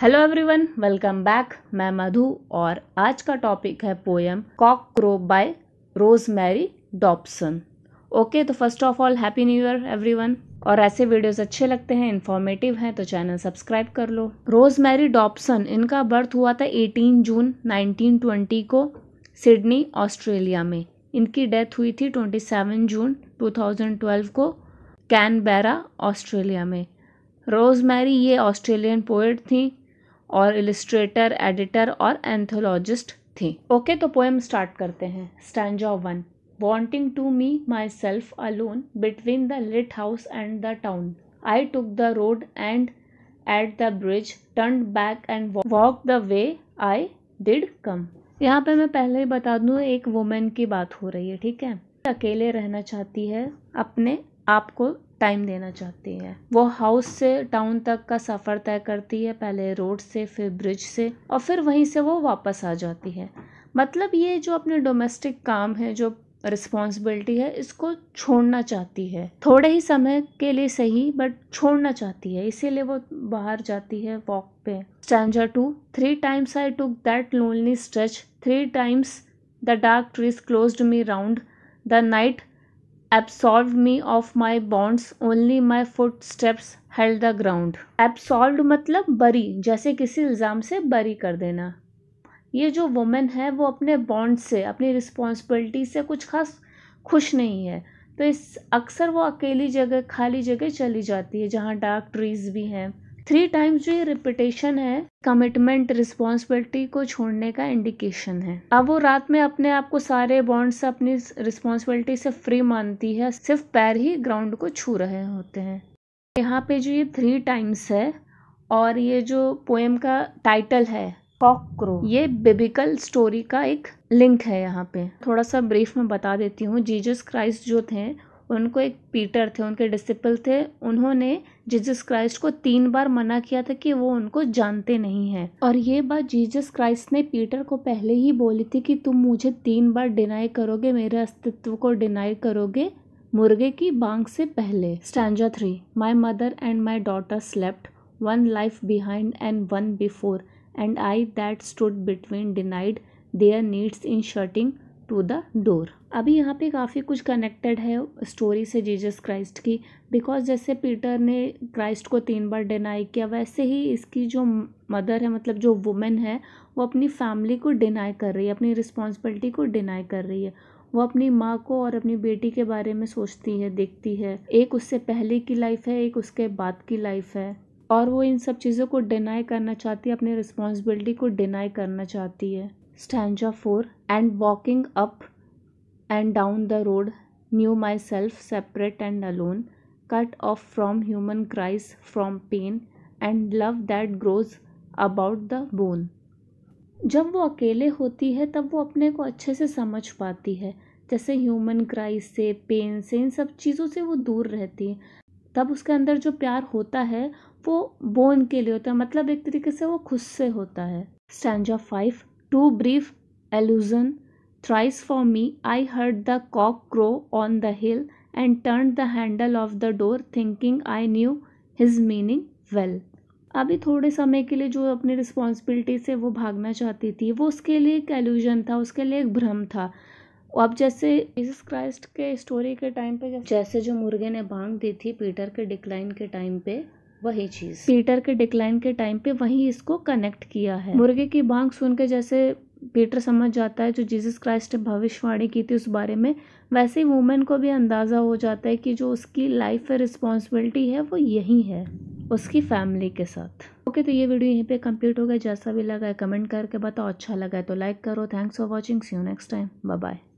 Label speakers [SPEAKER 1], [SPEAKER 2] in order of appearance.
[SPEAKER 1] hello everyone welcome back मैं मधु और आज का टॉपिक है poem cock crow by Rosemary Dobson okay तो first of all happy new year everyone और ऐसे वीडियोस अच्छे लगते हैं इन्फॉर्मेटिव हैं तो चैनल सब्सक्राइब कर लो रोज मैरी डॉपसन इनका बर्थ हुआ था 18 जून 1920 को सिडनी ऑस्ट्रेलिया में इनकी डेथ हुई थी 27 जून 2012 को कैनबेरा ऑस्ट्रेलिया में रोज मैरी ये ऑस्ट्रेलियन पोइट थी और इलिस्ट्रेटर एडिटर और एंथोलॉजिस्ट थी ओके okay, तो पोएम स्टार्ट करते हैं stanza one wanting to me myself alone between the lit house and the town I took the road and at the bridge turn back and walk the way I did come यहाँ पे मैं पहले ही बता दूँ एक women की बात हो रही है ठीक है अकेले रहना चाहती है अपने आपको टाइम देना चाहती है वो हाउस से टाउन तक का सफ़र तय करती है पहले रोड से फिर ब्रिज से और फिर वहीं से वो वापस आ जाती है मतलब ये जो अपने डोमेस्टिक काम है जो रिस्पॉन्सिबिलिटी है इसको छोड़ना चाहती है थोड़े ही समय के लिए सही बट छोड़ना चाहती है इसीलिए वो बाहर जाती है वॉक पे stanza two three times I took that lonely stretch three times the dark trees closed me round the night absolve me of my bonds only my footsteps held the ground absolve मतलब बरी जैसे किसी इल्ज़ाम से बरी कर देना ये जो वुमेन है वो अपने बॉन्ड से अपनी रिस्पॉन्सिबिलिटी से कुछ खास खुश नहीं है तो इस अक्सर वो अकेली जगह खाली जगह चली जाती है जहाँ डार्क ट्रीज़ भी हैं थ्री टाइम्स जो ये रिपीटेशन है कमिटमेंट रिस्पॉन्सिबिलिटी को छोड़ने का इंडिकेशन है अब वो रात में अपने आप को सारे बॉन्ड से अपनी रिस्पॉन्सिबिलिटी से फ्री मानती है सिर्फ पैर ही ग्राउंड को छू रहे होते हैं यहाँ पे जो ये थ्री टाइम्स है और ये जो पोएम का टाइटल है क्रो ये बिबिकल स्टोरी का एक लिंक है यहाँ पे थोड़ा सा ब्रीफ में बता देती हूँ जीजस क्राइस्ट जो थे उनको एक पीटर थे उनके डिसिपल थे उन्होंने जीजस क्राइस्ट को तीन बार मना किया था कि वो उनको जानते नहीं हैं और ये बात जीजस क्राइस्ट ने पीटर को पहले ही बोली थी कि तुम मुझे तीन बार डिनाई करोगे मेरे अस्तित्व को डिनाई करोगे मुर्गे की बांग से पहले stanza three my mother and my daughter slept one life behind and one before and I that stood between denied their needs in shirting to the door अभी यहाँ पे काफ़ी कुछ कनेक्टेड है स्टोरी से जीसस क्राइस्ट की because जैसे Peter ने क्राइस्ट को तीन बार डिनाई किया वैसे ही इसकी जो मदर है मतलब जो वुमेन है वो अपनी फैमिली को डिनाई कर रही है अपनी रिस्पॉन्सिबिलिटी को डिनाई कर रही है वो अपनी माँ को और अपनी बेटी के बारे में सोचती है देखती है एक उससे पहले की लाइफ है एक उसके बाद की लाइफ है और वो इन सब चीज़ों को डिनाई करना चाहती है अपनी रिस्पॉन्सिबिलिटी को डिनाई करना चाहती है stanza 4 and walking up and down the road knew myself separate and alone cut off from human cries from pain and love that grows about the bone जब वो अकेले होती है तब वो अपने को अच्छे से समझ पाती है जैसे ह्यूमन क्राइज से पेन से इन सब चीज़ों से वो दूर रहती है तब उसके अंदर जो प्यार होता है वो बोन के लिए होता है मतलब एक तरीके से वो खुद से होता है stanza five too brief allusion thrice for me I heard the cock crow on the hill and turn the handle of the door thinking I knew his meaning well अभी थोड़े समय के लिए जो अपनी रिस्पॉन्सिबिलिटी से वो भागना चाहती थी वो उसके लिए एक एल्यूजन था उसके लिए एक भ्रम था अब जैसे जीसस क्राइस्ट के स्टोरी के टाइम पे जैसे जो मुर्गे ने बांग दी थी पीटर के डिक्लाइन के टाइम पे वही चीज़ पीटर के डिक्लाइन के टाइम पे वही इसको कनेक्ट किया है मुर्गे की बांग सुन के जैसे पीटर समझ जाता है जो जीसस क्राइस्ट ने भविष्यवाणी की थी उस बारे में वैसे ही वुमेन को भी अंदाज़ा हो जाता है कि जो उसकी लाइफ रिस्पॉन्सिबिलिटी है वो यही है उसकी फैमिली के साथ ओके तो ये वीडियो यहीं पे कंप्लीट हो गया जैसा भी लगा है कमेंट करके बताओ अच्छा लगा है तो लाइक करो thanks for watching see you next time bye